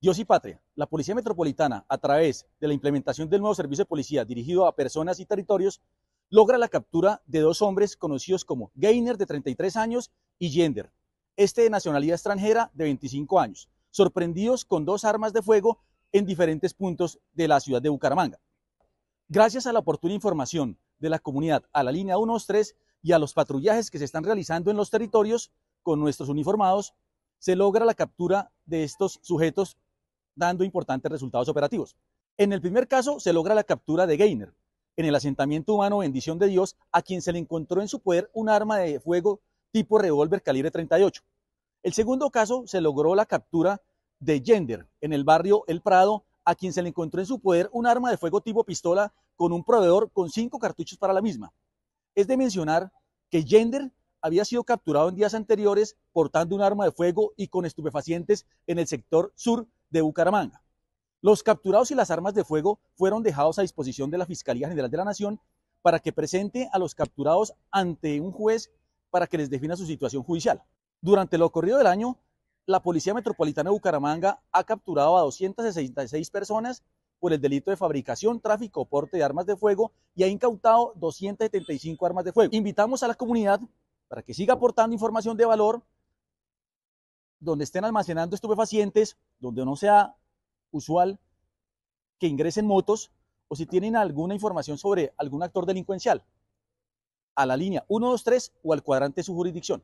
Dios y Patria, la Policía Metropolitana, a través de la implementación del nuevo servicio de policía dirigido a personas y territorios, logra la captura de dos hombres conocidos como Gainer, de 33 años, y Gender, este de nacionalidad extranjera, de 25 años, sorprendidos con dos armas de fuego en diferentes puntos de la ciudad de Bucaramanga. Gracias a la oportuna información de la comunidad a la línea 1-3 y a los patrullajes que se están realizando en los territorios con nuestros uniformados, se logra la captura de estos sujetos dando importantes resultados operativos. En el primer caso se logra la captura de Gainer, en el asentamiento humano Bendición de Dios, a quien se le encontró en su poder un arma de fuego tipo revólver calibre 38. El segundo caso se logró la captura de Yender, en el barrio El Prado, a quien se le encontró en su poder un arma de fuego tipo pistola con un proveedor con cinco cartuchos para la misma. Es de mencionar que Yender había sido capturado en días anteriores portando un arma de fuego y con estupefacientes en el sector sur de Bucaramanga. Los capturados y las armas de fuego fueron dejados a disposición de la Fiscalía General de la Nación para que presente a los capturados ante un juez para que les defina su situación judicial. Durante lo ocurrido del año, la Policía Metropolitana de Bucaramanga ha capturado a 266 personas por el delito de fabricación, tráfico o porte de armas de fuego y ha incautado 275 armas de fuego. Invitamos a la comunidad para que siga aportando información de valor donde estén almacenando estupefacientes, donde no sea usual que ingresen motos o si tienen alguna información sobre algún actor delincuencial, a la línea 123 o al cuadrante de su jurisdicción.